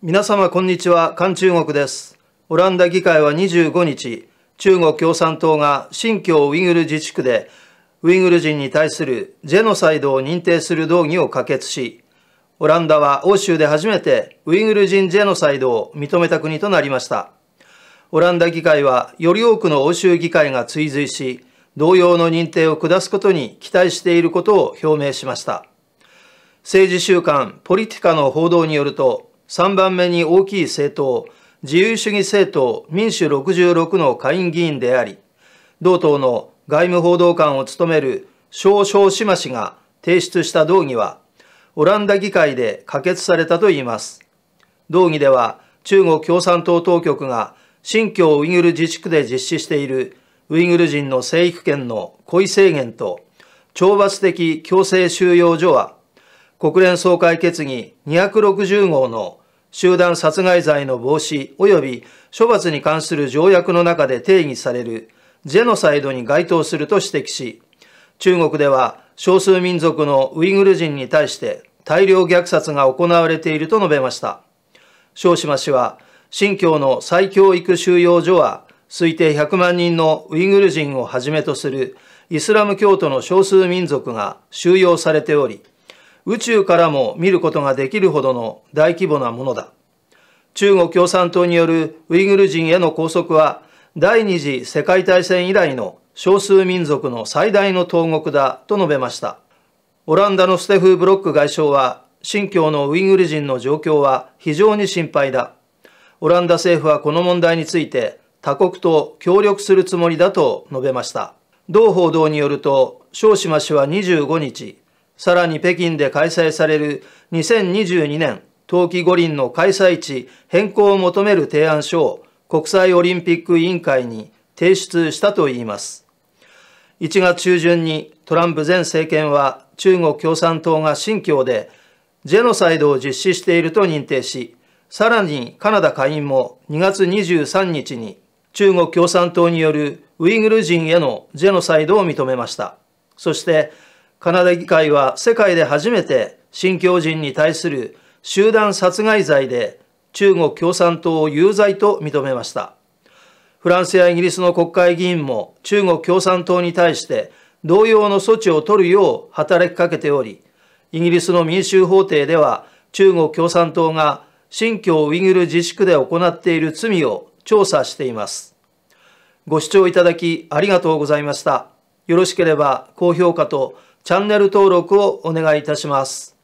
皆様こんにちは、韓中国です。オランダ議会は25日、中国共産党が新疆ウイグル自治区でウイグル人に対するジェノサイドを認定する動議を可決し、オランダは欧州で初めてウイグル人ジェノサイドを認めた国となりました。オランダ議会はより多くの欧州議会が追随し、同様の認定を下すことに期待していることを表明しました。政治週間ポリティカの報道によると、3番目に大きい政党、自由主義政党民主66の下院議員であり、同党の外務報道官を務める小小島氏が提出した動議は、オランダ議会で可決されたといいます。動議では、中国共産党当局が新疆ウイグル自治区で実施しているウイグル人の生育権の故意制限と懲罰的強制収容所は国連総会決議260号の集団殺害罪の防止及び処罰に関する条約の中で定義されるジェノサイドに該当すると指摘し、中国では少数民族のウイグル人に対して大量虐殺が行われていると述べました。小島氏は、新疆の再教育収容所は推定100万人のウイグル人をはじめとするイスラム教徒の少数民族が収容されており、宇宙からも見ることができるほどの大規模なものだ。中国共産党によるウイグル人への拘束は第二次世界大戦以来の少数民族の最大の投獄だと述べました。オランダのステフ・ブロック外相は、新疆のウイグル人の状況は非常に心配だ。オランダ政府はこの問題について他国と協力するつもりだと述べました。同報道によると、小島氏は25日、さらに北京で開催される2022年冬季五輪の開催地変更を求める提案書を国際オリンピック委員会に提出したといいます。1月中旬にトランプ前政権は中国共産党が新疆でジェノサイドを実施していると認定し、さらにカナダ下院も2月23日に中国共産党によるウイグル人へのジェノサイドを認めました。そしてカナダ議会は世界で初めて新疆人に対する集団殺害罪で中国共産党を有罪と認めました。フランスやイギリスの国会議員も中国共産党に対して同様の措置を取るよう働きかけており、イギリスの民衆法廷では中国共産党が新疆ウイグル自治区で行っている罪を調査しています。ご視聴いただきありがとうございました。よろしければ高評価とチャンネル登録をお願いいたします。